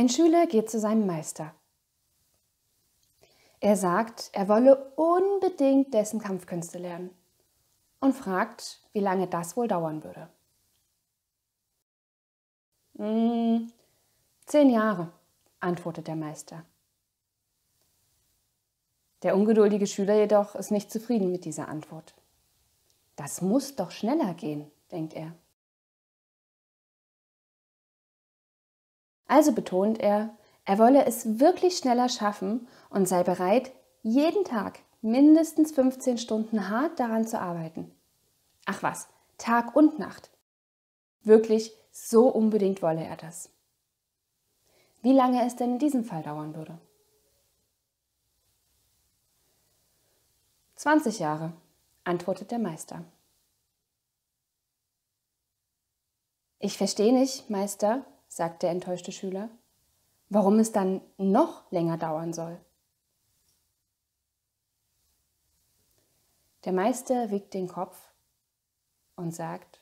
Ein Schüler geht zu seinem Meister. Er sagt, er wolle unbedingt dessen Kampfkünste lernen und fragt, wie lange das wohl dauern würde. Hm, zehn Jahre, antwortet der Meister. Der ungeduldige Schüler jedoch ist nicht zufrieden mit dieser Antwort. Das muss doch schneller gehen, denkt er. Also betont er, er wolle es wirklich schneller schaffen und sei bereit, jeden Tag mindestens 15 Stunden hart daran zu arbeiten. Ach was, Tag und Nacht. Wirklich, so unbedingt wolle er das. Wie lange es denn in diesem Fall dauern würde? 20 Jahre, antwortet der Meister. Ich verstehe nicht, Meister, sagt der enttäuschte Schüler, warum es dann noch länger dauern soll. Der Meister wiegt den Kopf und sagt,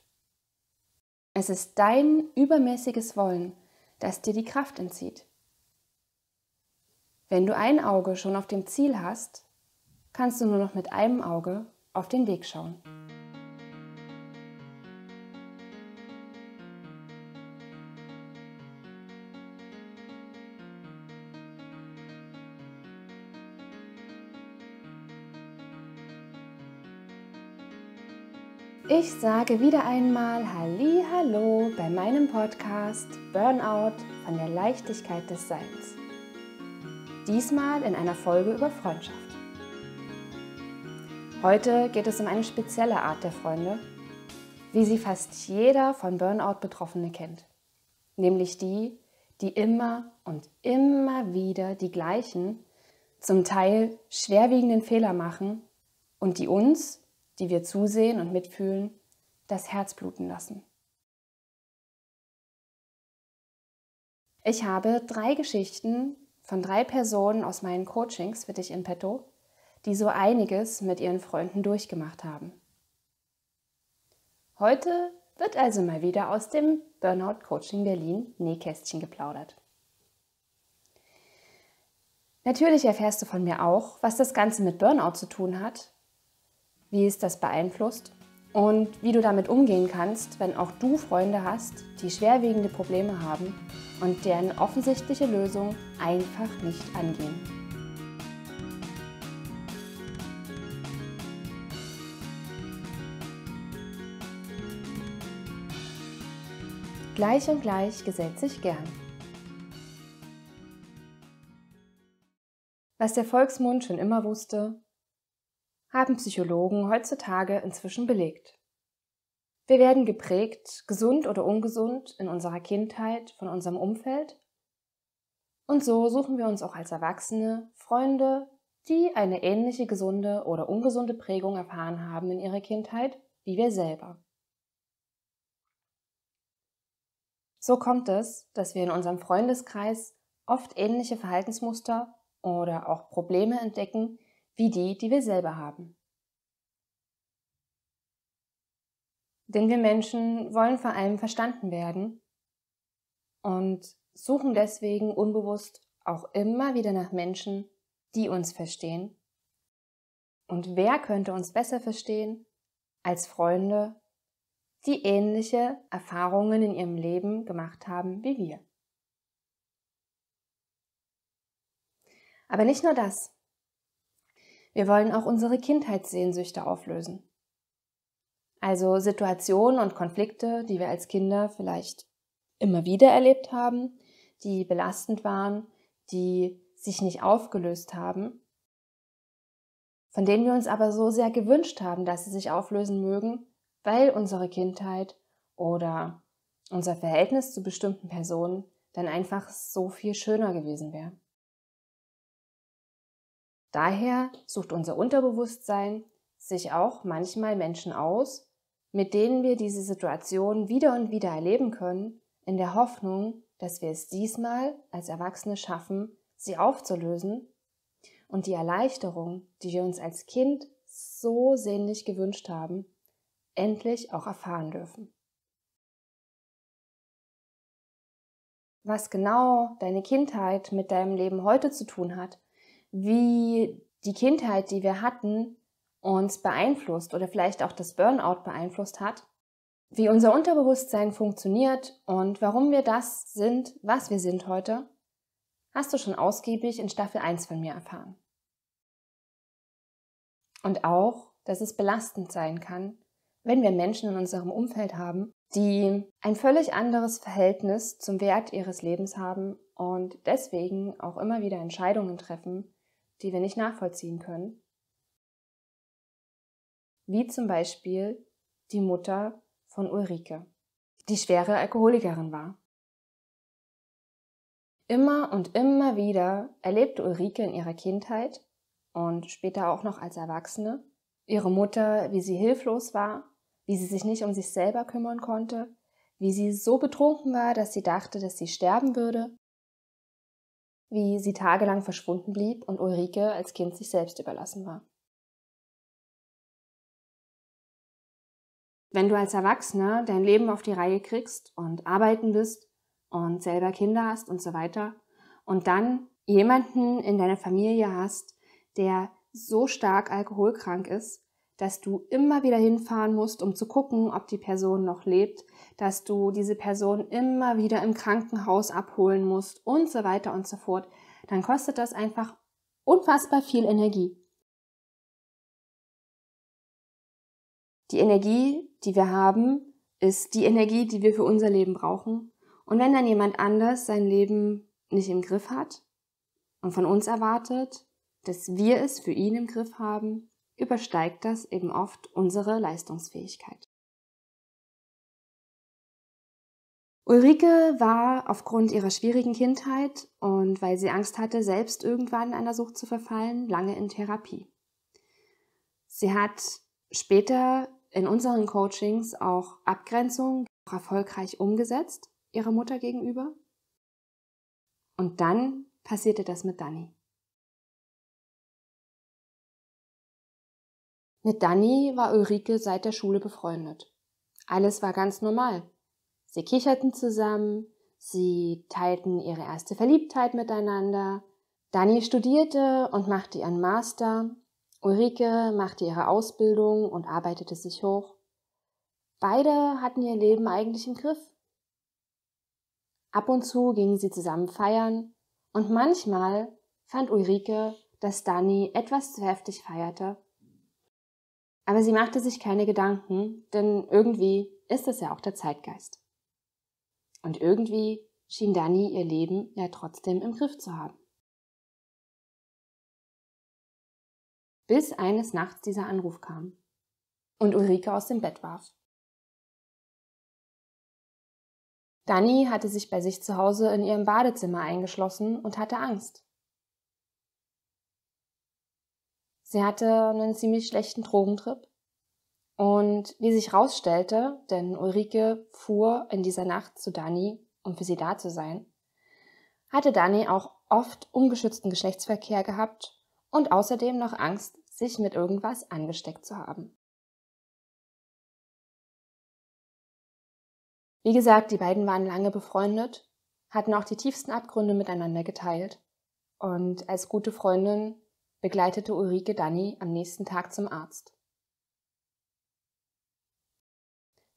es ist dein übermäßiges Wollen, das dir die Kraft entzieht. Wenn du ein Auge schon auf dem Ziel hast, kannst du nur noch mit einem Auge auf den Weg schauen. Ich sage wieder einmal Halli Hallo bei meinem Podcast Burnout von der Leichtigkeit des Seins. Diesmal in einer Folge über Freundschaft. Heute geht es um eine spezielle Art der Freunde, wie sie fast jeder von Burnout Betroffene kennt, nämlich die, die immer und immer wieder die gleichen, zum Teil schwerwiegenden Fehler machen und die uns die wir zusehen und mitfühlen, das Herz bluten lassen. Ich habe drei Geschichten von drei Personen aus meinen Coachings für dich in petto, die so einiges mit ihren Freunden durchgemacht haben. Heute wird also mal wieder aus dem Burnout Coaching Berlin Nähkästchen geplaudert. Natürlich erfährst du von mir auch, was das Ganze mit Burnout zu tun hat wie es das beeinflusst und wie du damit umgehen kannst, wenn auch du Freunde hast, die schwerwiegende Probleme haben und deren offensichtliche Lösung einfach nicht angehen. Gleich und gleich gesellt sich gern. Was der Volksmund schon immer wusste, haben Psychologen heutzutage inzwischen belegt. Wir werden geprägt, gesund oder ungesund, in unserer Kindheit von unserem Umfeld. Und so suchen wir uns auch als Erwachsene Freunde, die eine ähnliche gesunde oder ungesunde Prägung erfahren haben in ihrer Kindheit wie wir selber. So kommt es, dass wir in unserem Freundeskreis oft ähnliche Verhaltensmuster oder auch Probleme entdecken, wie die, die wir selber haben. Denn wir Menschen wollen vor allem verstanden werden und suchen deswegen unbewusst auch immer wieder nach Menschen, die uns verstehen. Und wer könnte uns besser verstehen als Freunde, die ähnliche Erfahrungen in ihrem Leben gemacht haben wie wir? Aber nicht nur das. Wir wollen auch unsere Kindheitssehnsüchte auflösen. Also Situationen und Konflikte, die wir als Kinder vielleicht immer wieder erlebt haben, die belastend waren, die sich nicht aufgelöst haben, von denen wir uns aber so sehr gewünscht haben, dass sie sich auflösen mögen, weil unsere Kindheit oder unser Verhältnis zu bestimmten Personen dann einfach so viel schöner gewesen wäre. Daher sucht unser Unterbewusstsein sich auch manchmal Menschen aus, mit denen wir diese Situation wieder und wieder erleben können, in der Hoffnung, dass wir es diesmal als Erwachsene schaffen, sie aufzulösen und die Erleichterung, die wir uns als Kind so sehnlich gewünscht haben, endlich auch erfahren dürfen. Was genau deine Kindheit mit deinem Leben heute zu tun hat, wie die Kindheit, die wir hatten, uns beeinflusst oder vielleicht auch das Burnout beeinflusst hat, wie unser Unterbewusstsein funktioniert und warum wir das sind, was wir sind heute, hast du schon ausgiebig in Staffel 1 von mir erfahren. Und auch, dass es belastend sein kann, wenn wir Menschen in unserem Umfeld haben, die ein völlig anderes Verhältnis zum Wert ihres Lebens haben und deswegen auch immer wieder Entscheidungen treffen, die wir nicht nachvollziehen können. Wie zum Beispiel die Mutter von Ulrike, die schwere Alkoholikerin war. Immer und immer wieder erlebte Ulrike in ihrer Kindheit und später auch noch als Erwachsene ihre Mutter, wie sie hilflos war, wie sie sich nicht um sich selber kümmern konnte, wie sie so betrunken war, dass sie dachte, dass sie sterben würde wie sie tagelang verschwunden blieb und Ulrike als Kind sich selbst überlassen war. Wenn du als Erwachsener dein Leben auf die Reihe kriegst und arbeiten bist und selber Kinder hast und so weiter und dann jemanden in deiner Familie hast, der so stark alkoholkrank ist, dass du immer wieder hinfahren musst, um zu gucken, ob die Person noch lebt, dass du diese Person immer wieder im Krankenhaus abholen musst und so weiter und so fort, dann kostet das einfach unfassbar viel Energie. Die Energie, die wir haben, ist die Energie, die wir für unser Leben brauchen. Und wenn dann jemand anders sein Leben nicht im Griff hat und von uns erwartet, dass wir es für ihn im Griff haben, übersteigt das eben oft unsere Leistungsfähigkeit. Ulrike war aufgrund ihrer schwierigen Kindheit und weil sie Angst hatte, selbst irgendwann einer Sucht zu verfallen, lange in Therapie. Sie hat später in unseren Coachings auch Abgrenzung erfolgreich umgesetzt, ihrer Mutter gegenüber. Und dann passierte das mit Dani. Mit Dani war Ulrike seit der Schule befreundet. Alles war ganz normal. Sie kicherten zusammen, sie teilten ihre erste Verliebtheit miteinander. Dani studierte und machte ihren Master. Ulrike machte ihre Ausbildung und arbeitete sich hoch. Beide hatten ihr Leben eigentlich im Griff. Ab und zu gingen sie zusammen feiern und manchmal fand Ulrike, dass Dani etwas zu heftig feierte aber sie machte sich keine Gedanken, denn irgendwie ist es ja auch der Zeitgeist. Und irgendwie schien Dani ihr Leben ja trotzdem im Griff zu haben. Bis eines Nachts dieser Anruf kam und Ulrike aus dem Bett warf. Dani hatte sich bei sich zu Hause in ihrem Badezimmer eingeschlossen und hatte Angst. Sie hatte einen ziemlich schlechten Drogentrip. Und wie sich herausstellte, denn Ulrike fuhr in dieser Nacht zu Dani, um für sie da zu sein, hatte Dani auch oft ungeschützten Geschlechtsverkehr gehabt und außerdem noch Angst, sich mit irgendwas angesteckt zu haben. Wie gesagt, die beiden waren lange befreundet, hatten auch die tiefsten Abgründe miteinander geteilt und als gute Freundin begleitete Ulrike Danny am nächsten Tag zum Arzt.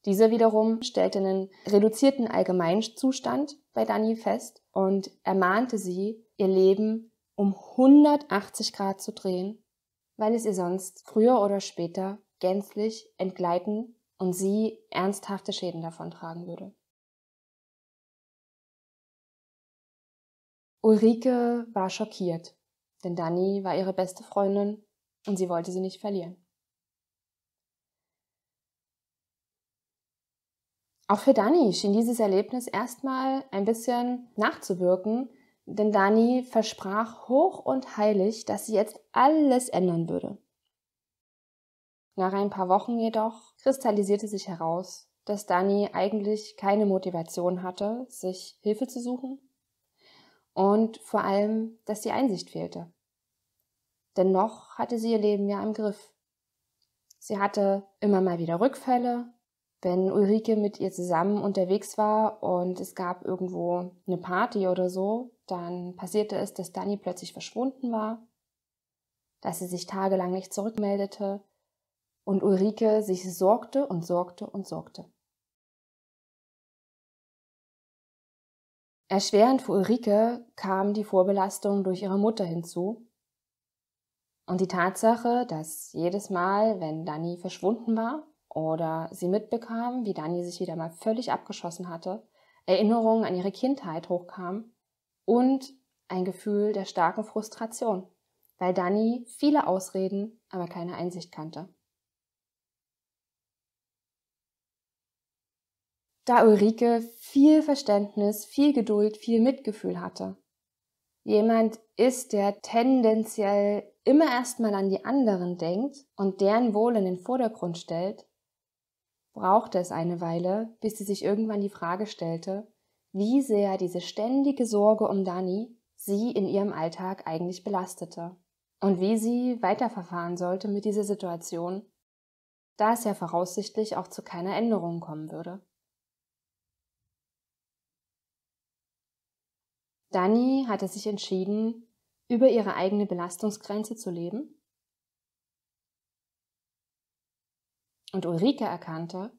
Dieser wiederum stellte einen reduzierten Allgemeinzustand bei Dani fest und ermahnte sie, ihr Leben um 180 Grad zu drehen, weil es ihr sonst früher oder später gänzlich entgleiten und sie ernsthafte Schäden davontragen würde. Ulrike war schockiert denn Dani war ihre beste Freundin und sie wollte sie nicht verlieren. Auch für Dani schien dieses Erlebnis erstmal ein bisschen nachzuwirken, denn Dani versprach hoch und heilig, dass sie jetzt alles ändern würde. Nach ein paar Wochen jedoch kristallisierte sich heraus, dass Dani eigentlich keine Motivation hatte, sich Hilfe zu suchen und vor allem, dass die Einsicht fehlte. Denn noch hatte sie ihr Leben ja im Griff. Sie hatte immer mal wieder Rückfälle, wenn Ulrike mit ihr zusammen unterwegs war und es gab irgendwo eine Party oder so, dann passierte es, dass Dani plötzlich verschwunden war, dass sie sich tagelang nicht zurückmeldete und Ulrike sich sorgte und sorgte und sorgte. Erschwerend für Ulrike kam die Vorbelastung durch ihre Mutter hinzu und die Tatsache, dass jedes Mal, wenn Dani verschwunden war oder sie mitbekam, wie Dani sich wieder mal völlig abgeschossen hatte, Erinnerungen an ihre Kindheit hochkamen und ein Gefühl der starken Frustration, weil Dani viele Ausreden, aber keine Einsicht kannte. da Ulrike viel Verständnis, viel Geduld, viel Mitgefühl hatte. Jemand ist, der tendenziell immer erstmal an die anderen denkt und deren Wohl in den Vordergrund stellt, brauchte es eine Weile, bis sie sich irgendwann die Frage stellte, wie sehr diese ständige Sorge um Dani sie in ihrem Alltag eigentlich belastete und wie sie weiterverfahren sollte mit dieser Situation, da es ja voraussichtlich auch zu keiner Änderung kommen würde. Dani hatte sich entschieden, über ihre eigene Belastungsgrenze zu leben. Und Ulrike erkannte,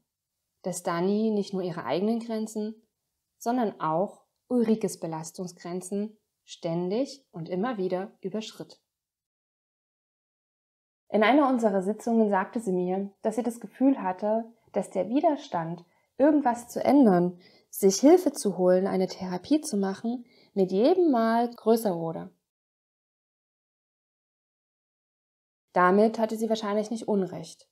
dass Dani nicht nur ihre eigenen Grenzen, sondern auch Ulrikes Belastungsgrenzen ständig und immer wieder überschritt. In einer unserer Sitzungen sagte sie mir, dass sie das Gefühl hatte, dass der Widerstand, irgendwas zu ändern, sich Hilfe zu holen, eine Therapie zu machen, mit jedem Mal größer wurde. Damit hatte sie wahrscheinlich nicht Unrecht.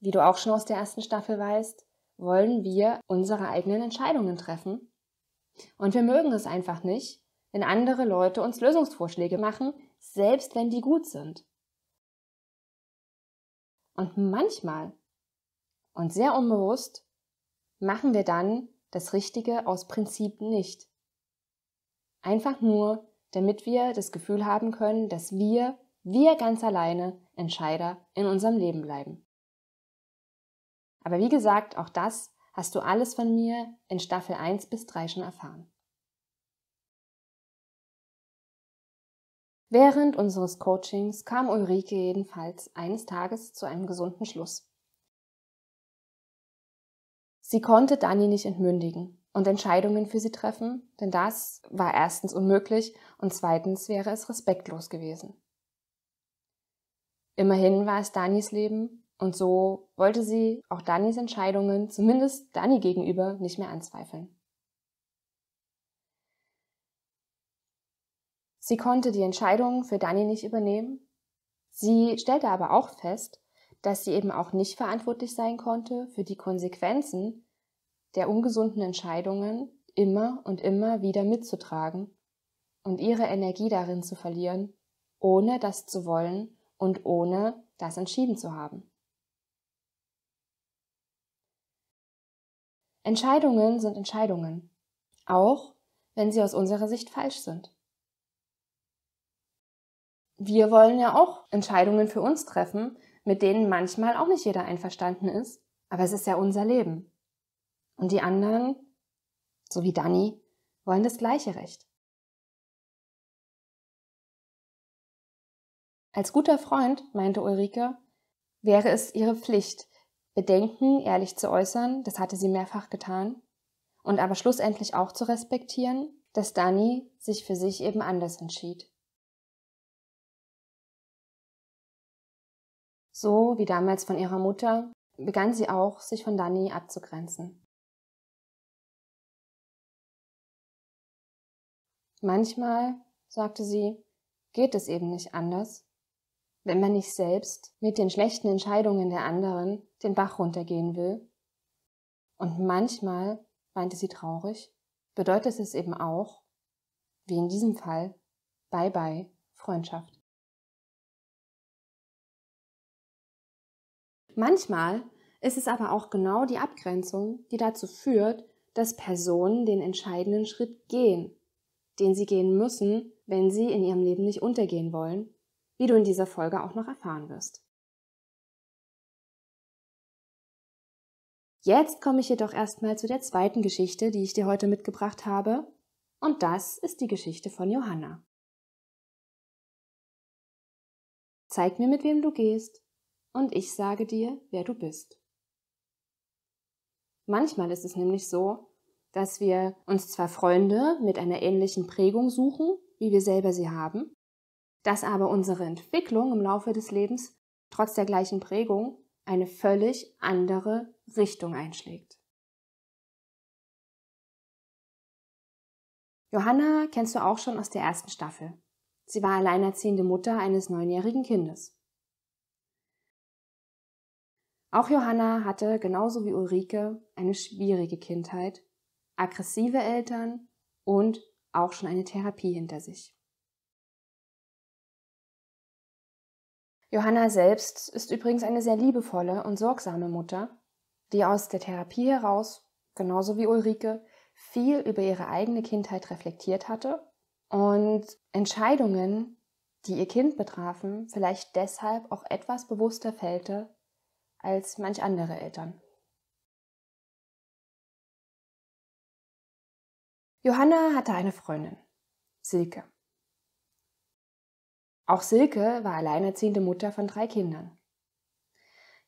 Wie du auch schon aus der ersten Staffel weißt, wollen wir unsere eigenen Entscheidungen treffen. Und wir mögen es einfach nicht, wenn andere Leute uns Lösungsvorschläge machen, selbst wenn die gut sind. Und manchmal und sehr unbewusst machen wir dann das Richtige aus Prinzip nicht. Einfach nur, damit wir das Gefühl haben können, dass wir, wir ganz alleine Entscheider in unserem Leben bleiben. Aber wie gesagt, auch das hast du alles von mir in Staffel 1 bis 3 schon erfahren. Während unseres Coachings kam Ulrike jedenfalls eines Tages zu einem gesunden Schluss. Sie konnte Dani nicht entmündigen und Entscheidungen für sie treffen, denn das war erstens unmöglich und zweitens wäre es respektlos gewesen. Immerhin war es Danis Leben und so wollte sie auch Danis Entscheidungen, zumindest Dani gegenüber, nicht mehr anzweifeln. Sie konnte die Entscheidungen für Dani nicht übernehmen. Sie stellte aber auch fest, dass sie eben auch nicht verantwortlich sein konnte für die Konsequenzen der ungesunden Entscheidungen immer und immer wieder mitzutragen und ihre Energie darin zu verlieren, ohne das zu wollen und ohne das entschieden zu haben. Entscheidungen sind Entscheidungen, auch wenn sie aus unserer Sicht falsch sind. Wir wollen ja auch Entscheidungen für uns treffen, mit denen manchmal auch nicht jeder einverstanden ist, aber es ist ja unser Leben. Und die anderen, so wie Dani, wollen das gleiche Recht. Als guter Freund, meinte Ulrike, wäre es ihre Pflicht, Bedenken ehrlich zu äußern, das hatte sie mehrfach getan, und aber schlussendlich auch zu respektieren, dass Dani sich für sich eben anders entschied. So wie damals von ihrer Mutter begann sie auch, sich von Dani abzugrenzen. Manchmal, sagte sie, geht es eben nicht anders, wenn man nicht selbst mit den schlechten Entscheidungen der anderen den Bach runtergehen will. Und manchmal, meinte sie traurig, bedeutet es eben auch, wie in diesem Fall, bye bye Freundschaft. Manchmal ist es aber auch genau die Abgrenzung, die dazu führt, dass Personen den entscheidenden Schritt gehen, den sie gehen müssen, wenn sie in ihrem Leben nicht untergehen wollen, wie du in dieser Folge auch noch erfahren wirst. Jetzt komme ich jedoch erstmal zu der zweiten Geschichte, die ich dir heute mitgebracht habe, und das ist die Geschichte von Johanna. Zeig mir, mit wem du gehst, und ich sage dir, wer du bist. Manchmal ist es nämlich so, dass wir uns zwar Freunde mit einer ähnlichen Prägung suchen, wie wir selber sie haben, dass aber unsere Entwicklung im Laufe des Lebens trotz der gleichen Prägung eine völlig andere Richtung einschlägt. Johanna kennst du auch schon aus der ersten Staffel. Sie war alleinerziehende Mutter eines neunjährigen Kindes. Auch Johanna hatte, genauso wie Ulrike, eine schwierige Kindheit, aggressive Eltern und auch schon eine Therapie hinter sich. Johanna selbst ist übrigens eine sehr liebevolle und sorgsame Mutter, die aus der Therapie heraus, genauso wie Ulrike, viel über ihre eigene Kindheit reflektiert hatte und Entscheidungen, die ihr Kind betrafen, vielleicht deshalb auch etwas bewusster fällte als manch andere Eltern. Johanna hatte eine Freundin, Silke. Auch Silke war alleinerziehende Mutter von drei Kindern.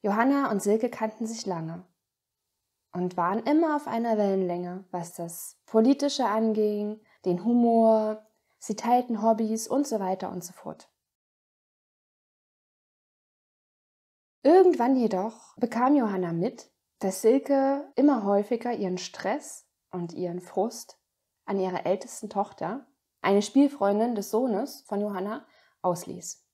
Johanna und Silke kannten sich lange und waren immer auf einer Wellenlänge, was das Politische anging, den Humor, sie teilten Hobbys und so weiter und so fort. Irgendwann jedoch bekam Johanna mit, dass Silke immer häufiger ihren Stress und ihren Frust an ihrer ältesten Tochter, eine Spielfreundin des Sohnes von Johanna, ausließ.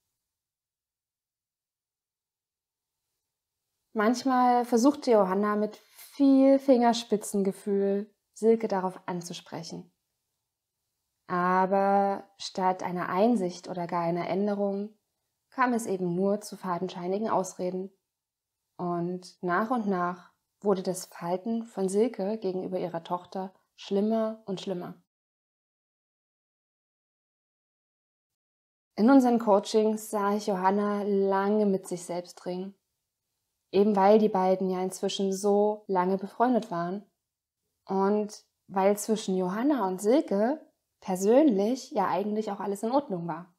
Manchmal versuchte Johanna mit viel Fingerspitzengefühl Silke darauf anzusprechen. Aber statt einer Einsicht oder gar einer Änderung kam es eben nur zu fadenscheinigen Ausreden. Und nach und nach wurde das Verhalten von Silke gegenüber ihrer Tochter schlimmer und schlimmer. In unseren Coachings sah ich Johanna lange mit sich selbst ringen. Eben weil die beiden ja inzwischen so lange befreundet waren. Und weil zwischen Johanna und Silke persönlich ja eigentlich auch alles in Ordnung war.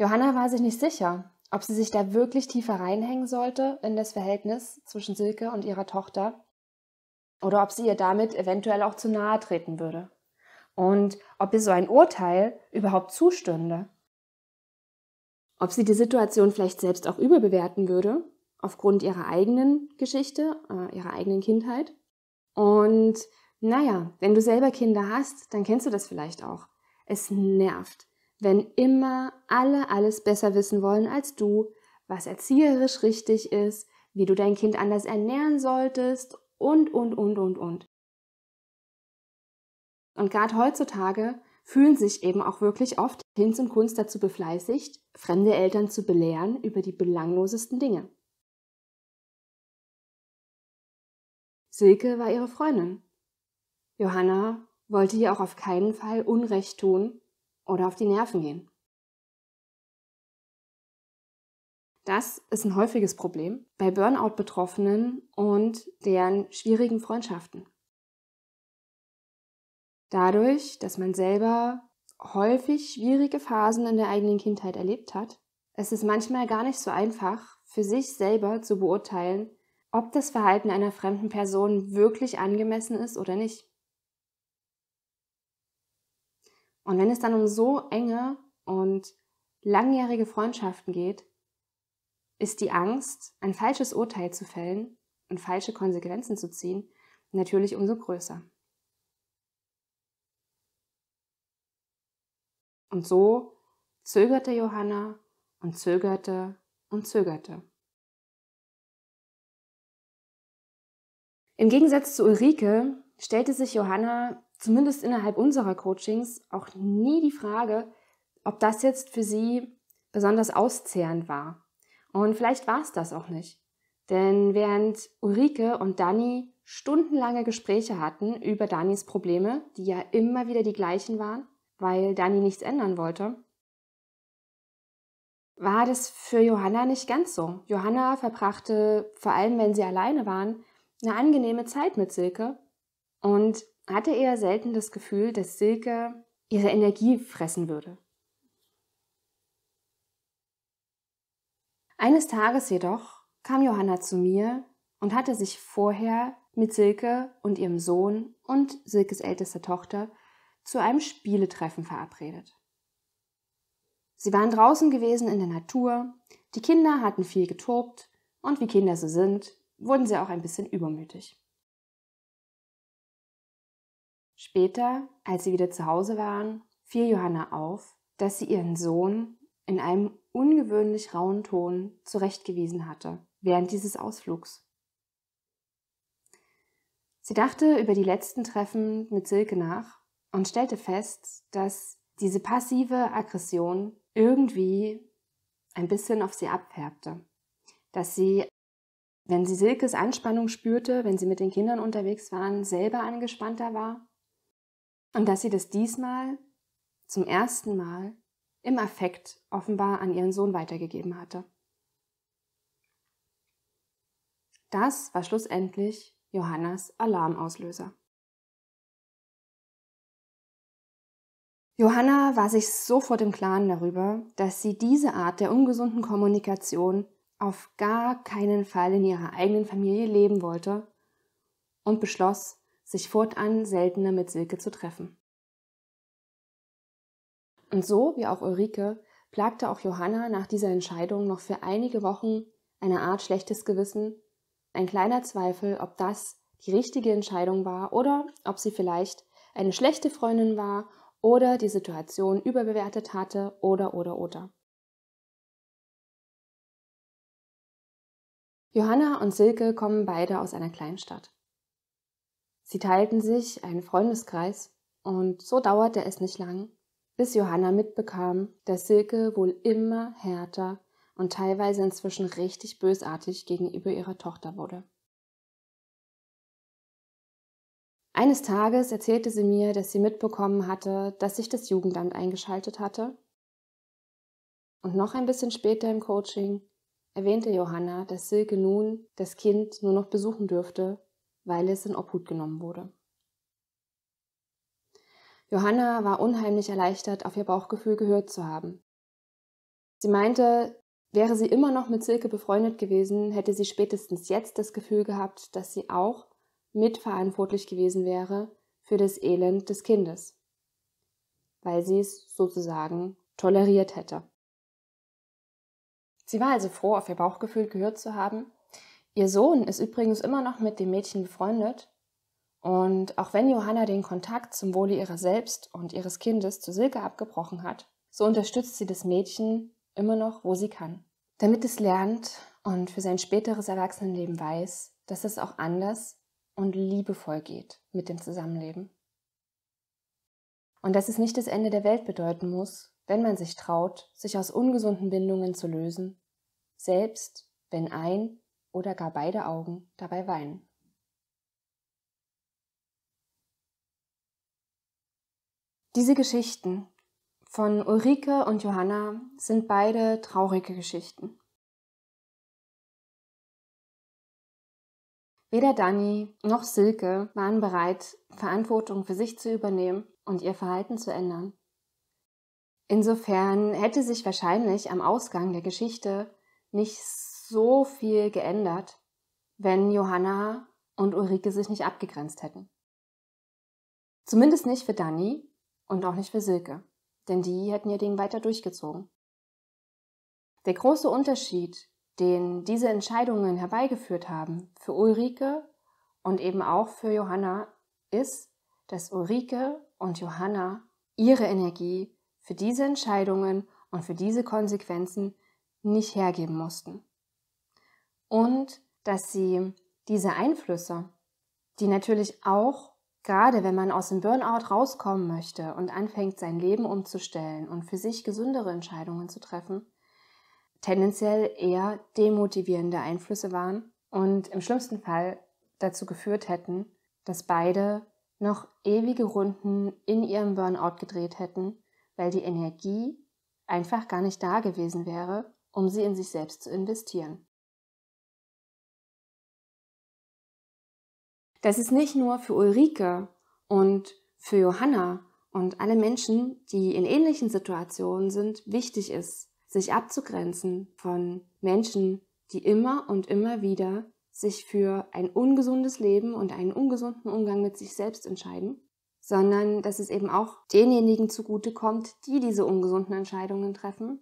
Johanna war sich nicht sicher, ob sie sich da wirklich tiefer reinhängen sollte in das Verhältnis zwischen Silke und ihrer Tochter oder ob sie ihr damit eventuell auch zu nahe treten würde und ob ihr so ein Urteil überhaupt zustünde. Ob sie die Situation vielleicht selbst auch überbewerten würde, aufgrund ihrer eigenen Geschichte, äh, ihrer eigenen Kindheit. Und naja, wenn du selber Kinder hast, dann kennst du das vielleicht auch. Es nervt, wenn immer alle alles besser wissen wollen als du, was erzieherisch richtig ist, wie du dein Kind anders ernähren solltest und, und, und, und, und. Und gerade heutzutage fühlen sich eben auch wirklich oft Hinz und Kunst dazu befleißigt, fremde Eltern zu belehren über die belanglosesten Dinge. Silke war ihre Freundin. Johanna wollte ihr auch auf keinen Fall Unrecht tun oder auf die Nerven gehen. Das ist ein häufiges Problem bei Burnout-Betroffenen und deren schwierigen Freundschaften. Dadurch, dass man selber häufig schwierige Phasen in der eigenen Kindheit erlebt hat, es ist manchmal gar nicht so einfach, für sich selber zu beurteilen, ob das Verhalten einer fremden Person wirklich angemessen ist oder nicht. Und wenn es dann um so enge und langjährige Freundschaften geht, ist die Angst, ein falsches Urteil zu fällen und falsche Konsequenzen zu ziehen, natürlich umso größer. Und so zögerte Johanna und zögerte und zögerte. Im Gegensatz zu Ulrike stellte sich Johanna zumindest innerhalb unserer Coachings auch nie die Frage, ob das jetzt für sie besonders auszehrend war. Und vielleicht war es das auch nicht. Denn während Ulrike und Dani stundenlange Gespräche hatten über Danis Probleme, die ja immer wieder die gleichen waren, weil Dani nichts ändern wollte, war das für Johanna nicht ganz so. Johanna verbrachte, vor allem wenn sie alleine waren, eine angenehme Zeit mit Silke und hatte er selten das Gefühl, dass Silke ihre Energie fressen würde. Eines Tages jedoch kam Johanna zu mir und hatte sich vorher mit Silke und ihrem Sohn und Silkes ältester Tochter zu einem Spieletreffen verabredet. Sie waren draußen gewesen in der Natur, die Kinder hatten viel getobt und wie Kinder so sind, wurden sie auch ein bisschen übermütig. Später, als sie wieder zu Hause waren, fiel Johanna auf, dass sie ihren Sohn in einem ungewöhnlich rauen Ton zurechtgewiesen hatte während dieses Ausflugs. Sie dachte über die letzten Treffen mit Silke nach und stellte fest, dass diese passive Aggression irgendwie ein bisschen auf sie abfärbte. Dass sie, wenn sie Silkes Anspannung spürte, wenn sie mit den Kindern unterwegs waren, selber angespannter war und dass sie das diesmal zum ersten Mal im Affekt offenbar an ihren Sohn weitergegeben hatte. Das war schlussendlich Johannas Alarmauslöser. Johanna war sich sofort im Klaren darüber, dass sie diese Art der ungesunden Kommunikation auf gar keinen Fall in ihrer eigenen Familie leben wollte und beschloss, sich fortan seltener mit Silke zu treffen. Und so, wie auch Ulrike, plagte auch Johanna nach dieser Entscheidung noch für einige Wochen eine Art schlechtes Gewissen, ein kleiner Zweifel, ob das die richtige Entscheidung war oder ob sie vielleicht eine schlechte Freundin war oder die Situation überbewertet hatte oder oder oder. Johanna und Silke kommen beide aus einer Kleinstadt. Sie teilten sich einen Freundeskreis und so dauerte es nicht lang, bis Johanna mitbekam, dass Silke wohl immer härter und teilweise inzwischen richtig bösartig gegenüber ihrer Tochter wurde. Eines Tages erzählte sie mir, dass sie mitbekommen hatte, dass sich das Jugendamt eingeschaltet hatte. Und noch ein bisschen später im Coaching erwähnte Johanna, dass Silke nun das Kind nur noch besuchen dürfte, weil es in Obhut genommen wurde. Johanna war unheimlich erleichtert, auf ihr Bauchgefühl gehört zu haben. Sie meinte, wäre sie immer noch mit Silke befreundet gewesen, hätte sie spätestens jetzt das Gefühl gehabt, dass sie auch mitverantwortlich gewesen wäre für das Elend des Kindes, weil sie es sozusagen toleriert hätte. Sie war also froh, auf ihr Bauchgefühl gehört zu haben Ihr Sohn ist übrigens immer noch mit dem Mädchen befreundet. Und auch wenn Johanna den Kontakt zum Wohle ihrer selbst und ihres Kindes zu Silke abgebrochen hat, so unterstützt sie das Mädchen immer noch, wo sie kann. Damit es lernt und für sein späteres Erwachsenenleben weiß, dass es auch anders und liebevoll geht mit dem Zusammenleben. Und dass es nicht das Ende der Welt bedeuten muss, wenn man sich traut, sich aus ungesunden Bindungen zu lösen, selbst wenn ein oder gar beide Augen dabei weinen. Diese Geschichten von Ulrike und Johanna sind beide traurige Geschichten. Weder Dani noch Silke waren bereit, Verantwortung für sich zu übernehmen und ihr Verhalten zu ändern. Insofern hätte sich wahrscheinlich am Ausgang der Geschichte nichts so viel geändert, wenn Johanna und Ulrike sich nicht abgegrenzt hätten. Zumindest nicht für Dani und auch nicht für Silke, denn die hätten ihr Ding weiter durchgezogen. Der große Unterschied, den diese Entscheidungen herbeigeführt haben, für Ulrike und eben auch für Johanna, ist, dass Ulrike und Johanna ihre Energie für diese Entscheidungen und für diese Konsequenzen nicht hergeben mussten und dass sie diese Einflüsse, die natürlich auch, gerade wenn man aus dem Burnout rauskommen möchte und anfängt, sein Leben umzustellen und für sich gesündere Entscheidungen zu treffen, tendenziell eher demotivierende Einflüsse waren und im schlimmsten Fall dazu geführt hätten, dass beide noch ewige Runden in ihrem Burnout gedreht hätten, weil die Energie einfach gar nicht da gewesen wäre, um sie in sich selbst zu investieren. dass es nicht nur für Ulrike und für Johanna und alle Menschen, die in ähnlichen Situationen sind, wichtig ist, sich abzugrenzen von Menschen, die immer und immer wieder sich für ein ungesundes Leben und einen ungesunden Umgang mit sich selbst entscheiden, sondern dass es eben auch denjenigen zugutekommt, die diese ungesunden Entscheidungen treffen,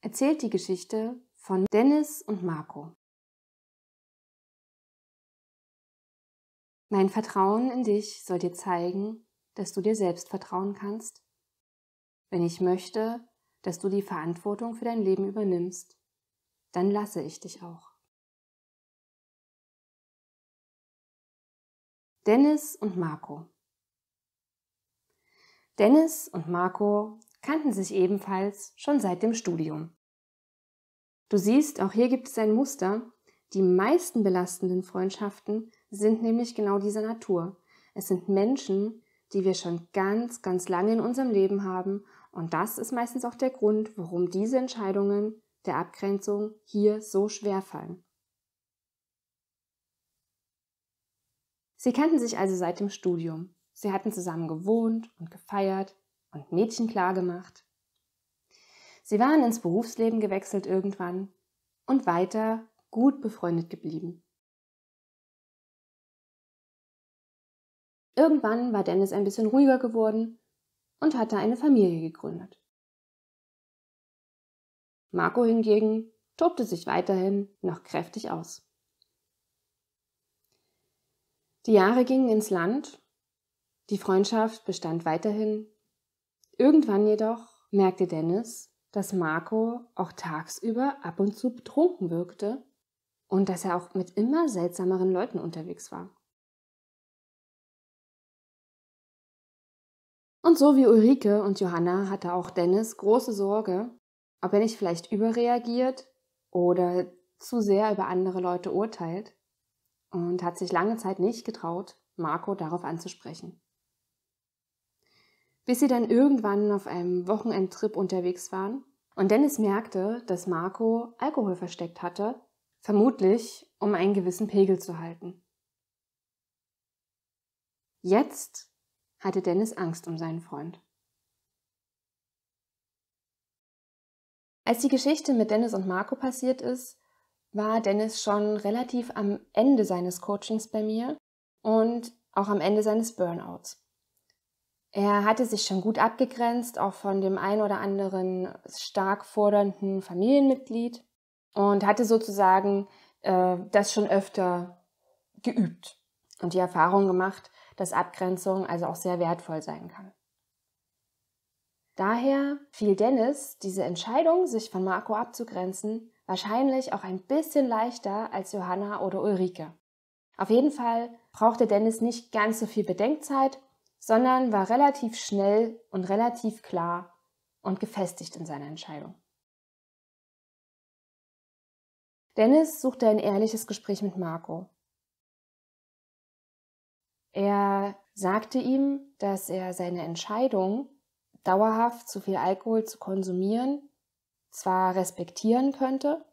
erzählt die Geschichte von Dennis und Marco. Mein Vertrauen in dich soll dir zeigen, dass du dir selbst vertrauen kannst, wenn ich möchte, dass du die Verantwortung für dein Leben übernimmst, dann lasse ich dich auch. Dennis und Marco Dennis und Marco kannten sich ebenfalls schon seit dem Studium. Du siehst, auch hier gibt es ein Muster. Die meisten belastenden Freundschaften sind nämlich genau dieser Natur. Es sind Menschen, die wir schon ganz, ganz lange in unserem Leben haben. Und das ist meistens auch der Grund, warum diese Entscheidungen der Abgrenzung hier so schwer fallen. Sie kannten sich also seit dem Studium. Sie hatten zusammen gewohnt und gefeiert und Mädchen klargemacht. Sie waren ins Berufsleben gewechselt irgendwann und weiter gut befreundet geblieben. Irgendwann war Dennis ein bisschen ruhiger geworden und hatte eine Familie gegründet. Marco hingegen tobte sich weiterhin noch kräftig aus. Die Jahre gingen ins Land, die Freundschaft bestand weiterhin. Irgendwann jedoch merkte Dennis, dass Marco auch tagsüber ab und zu betrunken wirkte und dass er auch mit immer seltsameren Leuten unterwegs war. Und so wie Ulrike und Johanna hatte auch Dennis große Sorge, ob er nicht vielleicht überreagiert oder zu sehr über andere Leute urteilt und hat sich lange Zeit nicht getraut, Marco darauf anzusprechen. Bis sie dann irgendwann auf einem Wochenendtrip unterwegs waren und Dennis merkte, dass Marco Alkohol versteckt hatte, vermutlich um einen gewissen Pegel zu halten. Jetzt hatte Dennis Angst um seinen Freund. Als die Geschichte mit Dennis und Marco passiert ist, war Dennis schon relativ am Ende seines Coachings bei mir und auch am Ende seines Burnouts. Er hatte sich schon gut abgegrenzt, auch von dem ein oder anderen stark fordernden Familienmitglied und hatte sozusagen äh, das schon öfter geübt und die Erfahrung gemacht, dass Abgrenzung also auch sehr wertvoll sein kann. Daher fiel Dennis diese Entscheidung, sich von Marco abzugrenzen, wahrscheinlich auch ein bisschen leichter als Johanna oder Ulrike. Auf jeden Fall brauchte Dennis nicht ganz so viel Bedenkzeit, sondern war relativ schnell und relativ klar und gefestigt in seiner Entscheidung. Dennis suchte ein ehrliches Gespräch mit Marco. Er sagte ihm, dass er seine Entscheidung, dauerhaft zu viel Alkohol zu konsumieren, zwar respektieren könnte,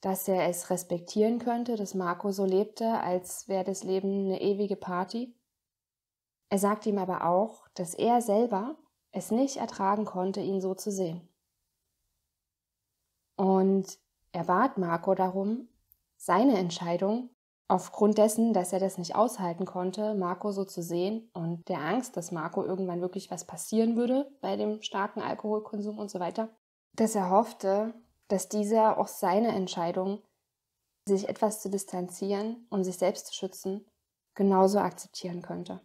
dass er es respektieren könnte, dass Marco so lebte, als wäre das Leben eine ewige Party. Er sagte ihm aber auch, dass er selber es nicht ertragen konnte, ihn so zu sehen. Und er bat Marco darum, seine Entscheidung Aufgrund dessen, dass er das nicht aushalten konnte, Marco so zu sehen und der Angst, dass Marco irgendwann wirklich was passieren würde bei dem starken Alkoholkonsum und so weiter, dass er hoffte, dass dieser auch seine Entscheidung, sich etwas zu distanzieren und sich selbst zu schützen, genauso akzeptieren könnte.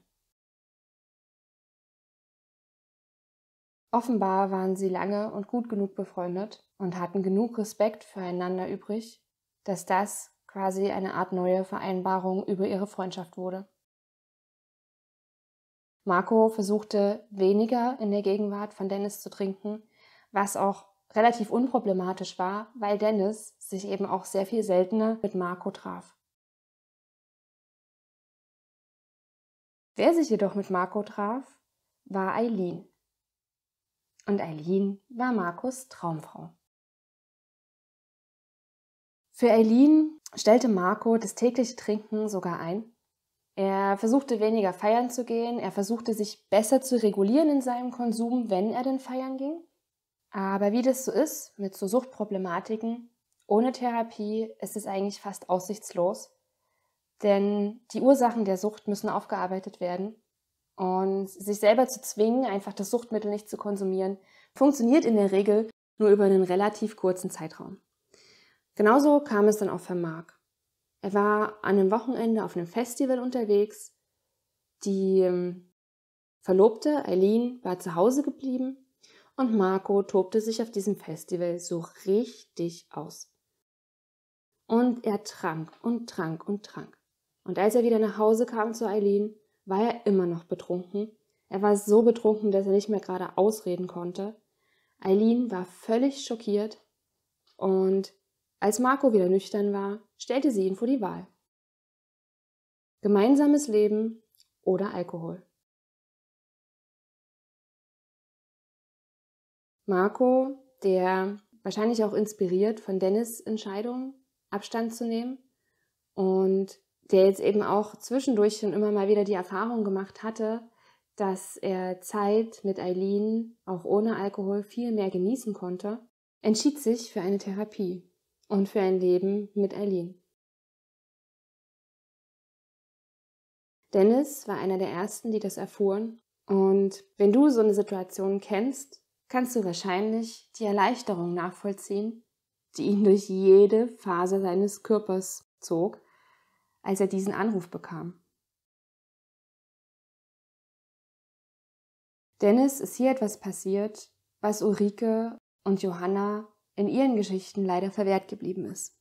Offenbar waren sie lange und gut genug befreundet und hatten genug Respekt füreinander übrig, dass das quasi eine Art neue Vereinbarung über ihre Freundschaft wurde. Marco versuchte weniger in der Gegenwart von Dennis zu trinken, was auch relativ unproblematisch war, weil Dennis sich eben auch sehr viel seltener mit Marco traf. Wer sich jedoch mit Marco traf, war Eileen. Und Eileen war Marcos Traumfrau. Für Eileen stellte Marco das tägliche Trinken sogar ein. Er versuchte weniger feiern zu gehen, er versuchte sich besser zu regulieren in seinem Konsum, wenn er denn feiern ging. Aber wie das so ist mit so Suchtproblematiken, ohne Therapie ist es eigentlich fast aussichtslos. Denn die Ursachen der Sucht müssen aufgearbeitet werden. Und sich selber zu zwingen, einfach das Suchtmittel nicht zu konsumieren, funktioniert in der Regel nur über einen relativ kurzen Zeitraum. Genauso kam es dann auch für Mark. Er war an einem Wochenende auf einem Festival unterwegs. Die ähm, Verlobte Eileen war zu Hause geblieben und Marco tobte sich auf diesem Festival so richtig aus. Und er trank und trank und trank. Und als er wieder nach Hause kam zu Eileen, war er immer noch betrunken. Er war so betrunken, dass er nicht mehr gerade ausreden konnte. Eileen war völlig schockiert und als Marco wieder nüchtern war, stellte sie ihn vor die Wahl. Gemeinsames Leben oder Alkohol. Marco, der wahrscheinlich auch inspiriert von Dennis Entscheidung Abstand zu nehmen und der jetzt eben auch zwischendurch schon immer mal wieder die Erfahrung gemacht hatte, dass er Zeit mit Eileen auch ohne Alkohol viel mehr genießen konnte, entschied sich für eine Therapie und für ein Leben mit Eileen. Dennis war einer der ersten, die das erfuhren. Und wenn du so eine Situation kennst, kannst du wahrscheinlich die Erleichterung nachvollziehen, die ihn durch jede Phase seines Körpers zog, als er diesen Anruf bekam. Dennis ist hier etwas passiert, was Ulrike und Johanna in ihren Geschichten leider verwehrt geblieben ist.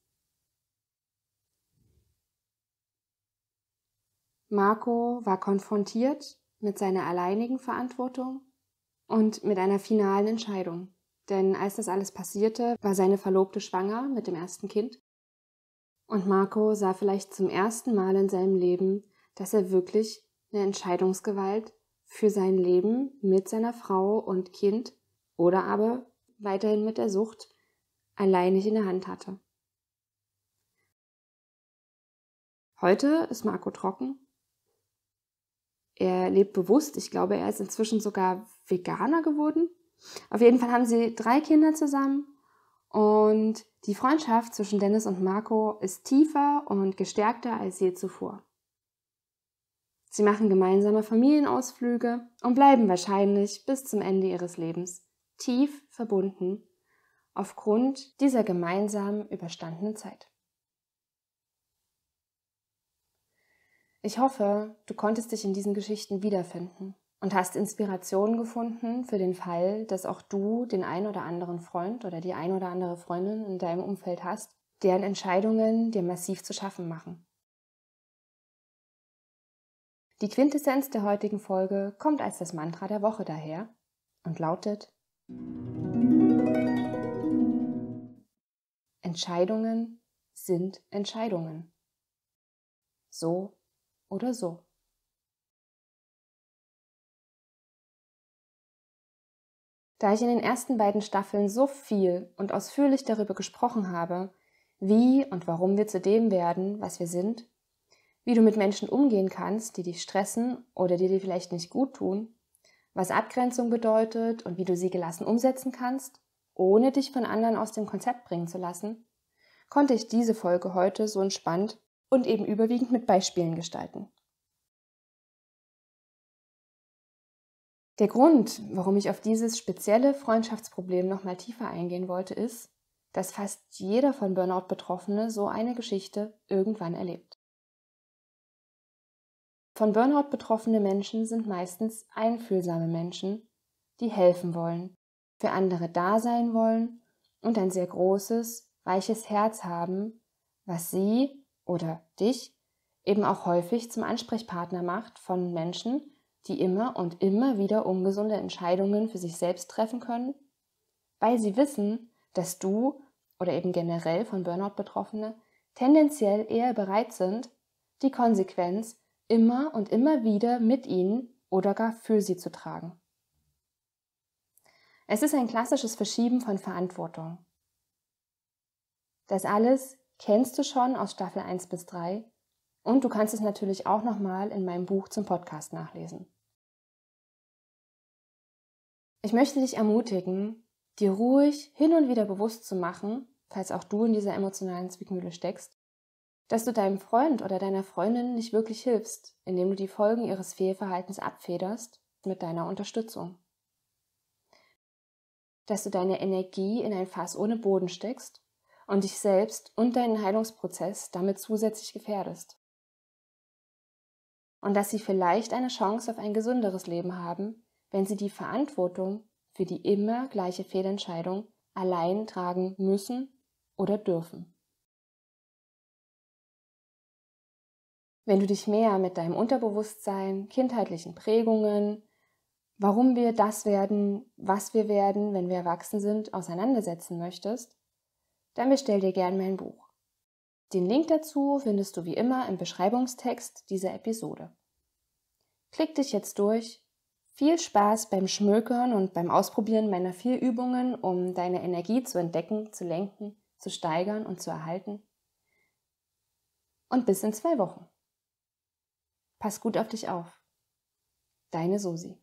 Marco war konfrontiert mit seiner alleinigen Verantwortung und mit einer finalen Entscheidung. Denn als das alles passierte, war seine Verlobte schwanger mit dem ersten Kind. Und Marco sah vielleicht zum ersten Mal in seinem Leben, dass er wirklich eine Entscheidungsgewalt für sein Leben mit seiner Frau und Kind oder aber weiterhin mit der Sucht allein nicht in der Hand hatte. Heute ist Marco trocken. Er lebt bewusst. Ich glaube, er ist inzwischen sogar Veganer geworden. Auf jeden Fall haben sie drei Kinder zusammen und die Freundschaft zwischen Dennis und Marco ist tiefer und gestärkter als je zuvor. Sie machen gemeinsame Familienausflüge und bleiben wahrscheinlich bis zum Ende ihres Lebens tief verbunden aufgrund dieser gemeinsam überstandenen Zeit. Ich hoffe, du konntest dich in diesen Geschichten wiederfinden und hast Inspiration gefunden für den Fall, dass auch du den ein oder anderen Freund oder die ein oder andere Freundin in deinem Umfeld hast, deren Entscheidungen dir massiv zu schaffen machen. Die Quintessenz der heutigen Folge kommt als das Mantra der Woche daher und lautet Musik Entscheidungen sind Entscheidungen. So oder so. Da ich in den ersten beiden Staffeln so viel und ausführlich darüber gesprochen habe, wie und warum wir zu dem werden, was wir sind, wie du mit Menschen umgehen kannst, die dich stressen oder die dir vielleicht nicht gut tun, was Abgrenzung bedeutet und wie du sie gelassen umsetzen kannst, ohne dich von anderen aus dem Konzept bringen zu lassen, konnte ich diese Folge heute so entspannt und eben überwiegend mit Beispielen gestalten. Der Grund, warum ich auf dieses spezielle Freundschaftsproblem nochmal tiefer eingehen wollte, ist, dass fast jeder von Burnout Betroffene so eine Geschichte irgendwann erlebt. Von Burnout betroffene Menschen sind meistens einfühlsame Menschen, die helfen wollen für andere da sein wollen und ein sehr großes, weiches Herz haben, was sie oder dich eben auch häufig zum Ansprechpartner macht von Menschen, die immer und immer wieder ungesunde Entscheidungen für sich selbst treffen können, weil sie wissen, dass du oder eben generell von Burnout Betroffene tendenziell eher bereit sind, die Konsequenz immer und immer wieder mit ihnen oder gar für sie zu tragen. Es ist ein klassisches Verschieben von Verantwortung. Das alles kennst du schon aus Staffel 1 bis 3 und du kannst es natürlich auch nochmal in meinem Buch zum Podcast nachlesen. Ich möchte dich ermutigen, dir ruhig hin und wieder bewusst zu machen, falls auch du in dieser emotionalen Zwickmühle steckst, dass du deinem Freund oder deiner Freundin nicht wirklich hilfst, indem du die Folgen ihres Fehlverhaltens abfederst mit deiner Unterstützung dass du deine Energie in ein Fass ohne Boden steckst und dich selbst und deinen Heilungsprozess damit zusätzlich gefährdest. Und dass sie vielleicht eine Chance auf ein gesünderes Leben haben, wenn sie die Verantwortung für die immer gleiche Fehlentscheidung allein tragen müssen oder dürfen. Wenn du dich mehr mit deinem Unterbewusstsein, kindheitlichen Prägungen warum wir das werden, was wir werden, wenn wir erwachsen sind, auseinandersetzen möchtest, dann bestell dir gern mein Buch. Den Link dazu findest du wie immer im Beschreibungstext dieser Episode. Klick dich jetzt durch. Viel Spaß beim Schmökern und beim Ausprobieren meiner vier Übungen, um deine Energie zu entdecken, zu lenken, zu steigern und zu erhalten. Und bis in zwei Wochen. Pass gut auf dich auf. Deine Susi.